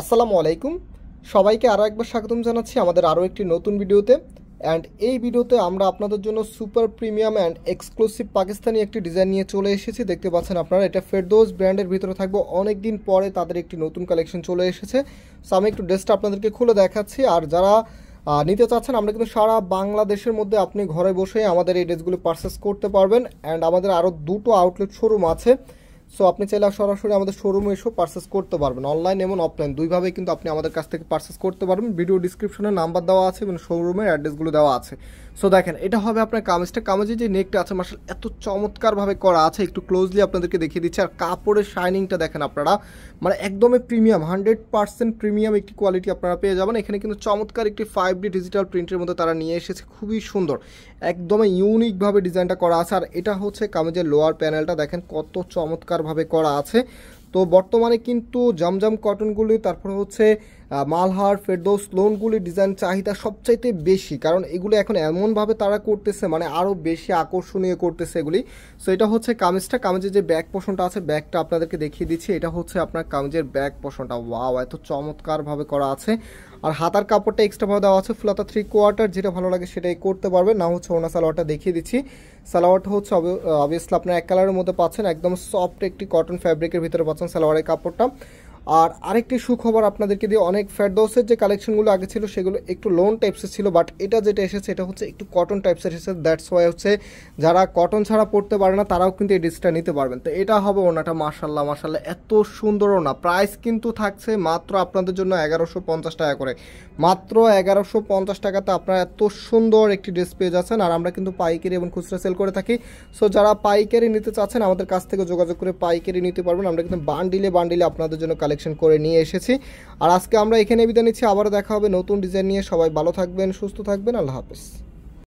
আসসালামু আলাইকুম সবাইকে আরও একবার স্বাগতম জানাচ্ছি আমাদের আরও একটি নতুন ভিডিওতে অ্যান্ড এই ভিডিওতে আমরা আপনাদের জন্য super premium and exclusive Pakistani একটি ডিজাইন নিয়ে চলে এসেছি দেখতে পাচ্ছেন আপনারা এটা ফেরদোজ ব্র্যান্ডের ভিতরে থাকবো অনেক দিন পরে তাদের একটি নতুন কালেকশন চলে এসেছে সো আমি একটু ড্রেসটা আপনাদেরকে খুলে দেখাচ্ছি আর যারা নিতে চাচ্ছেন আমরা কিন্তু সারা বাংলাদেশের মধ্যে আপনি ঘরে বসে আমাদের এই ড্রেসগুলো পারচেস করতে পারবেন অ্যান্ড আমাদের আরও দুটো আউটলেট শোরুম আছে সো আপনি চাইলে সরাসরি আমাদের শোরুমে এসেও পার্সেস করতে পারবেন অনলাইন এবং অফলাইন দুইভাবে কিন্তু আপনি আমাদের কাছ থেকে পার্সেস করতে পারবেন ভিডিও ডিসক্রিপশনে নাম্বার দেওয়া আছে এবং শোরুমের অ্যাড্রেসগুলো দেওয়া আছে সো দেখেন এটা হবে আপনার কামিজটা কামিজের যে নেকটা আছে মার্শাল এত চমৎকারভাবে করা আছে একটু ক্লোজলি আপনাদেরকে দেখিয়ে দিচ্ছে আর কাপড়ের শাইনিংটা দেখেন আপনারা মানে একদমই প্রিমিয়াম হান্ড্রেড পার্সেন্ট প্রিমিয়াম একটি কোয়ালিটি আপনারা পেয়ে যাবেন এখানে কিন্তু চমৎকার একটি ফাইভ ডি ডিজিটাল প্রিন্টের মধ্যে তারা নিয়ে এসেছে খুবই সুন্দর একদমই ইউনিকভাবে ডিজাইনটা করা আছে আর এটা হচ্ছে কামিজের লোয়ার প্যানেলটা দেখেন কত চমৎকারভাবে করা আছে তো বর্তমানে কিন্তু জমজম কটনগুলি তারপর হচ্ছে মালহার ফেরদোস লোনগুলির ডিজাইন চাহিদা সবচাইতে বেশি কারণ এগুলো এখন এমনভাবে তারা করতেছে মানে আরও বেশি আকর্ষণীয় করতেছে এগুলি সো এটা হচ্ছে কামিজটা কামিজের যে ব্যাক পোষণটা আছে ব্যাকটা আপনাদেরকে দেখিয়ে দিচ্ছি এটা হচ্ছে আপনার কামিজের ব্যাক পোষণটা ওয়াও এত চমৎকারভাবে করা আছে আর হাতার কাপড়টা এক্সট্রাভাবে দেওয়া আছে ফুলাতা থ্রি কোয়ার্টার যেটা ভালো লাগে সেটাই করতে পারবে না হচ্ছে ওনা সালোয়ারটা দেখিয়ে দিচ্ছি সালোয়ারটা হচ্ছে অবভিয়াসলি আপনার এক কালারের মধ্যে পাচ্ছেন একদম সফট একটি কটন ফ্যাব্রিকের ভিতরে পাচ্ছেন সালোয়ারের কাপড়টা আর আরেকটি সুখবর আপনাদেরকে দিয়ে অনেক ফেরদৌসের যে কালেকশনগুলো আগে ছিল সেগুলো একটু লোন টাইপসের ছিল বাট এটা যেটা এসেছে এটা হচ্ছে একটু কটন টাইপসের এসেছে দ্যাটস ওয়াই হচ্ছে যারা কটন ছাড়া পড়তে পারে না তারাও কিন্তু এই ড্রেসটা নিতে পারবেন তো এটা হবে ওনাটা মার্শাল্লাহ মার্শাল্লাহ এত সুন্দরও না প্রাইস কিন্তু থাকছে মাত্র আপনাদের জন্য এগারোশো পঞ্চাশ টাকা করে মাত্র এগারোশো পঞ্চাশ টাকাতে আপনারা এত সুন্দর একটি ড্রেস পেয়ে যাচ্ছেন আর আমরা কিন্তু পাইকারি এবং খুচরা সেল করে থাকি সো যারা পাইকারি নিতে চাচ্ছেন আমাদের কাছ থেকে যোগাযোগ করে পাইকারি নিতে পারবেন আমরা কিন্তু বান্ডিলে বান্ডিলে আপনাদের জন্য কালেকশন করে নিয়ে এসেছি আর আজকে আমরা এখানে বিদায় নিচ্ছি আবার দেখা হবে নতুন ডিজাইন নিয়ে সবাই ভালো থাকবেন সুস্থ থাকবেন আল্লাহ হাফেজ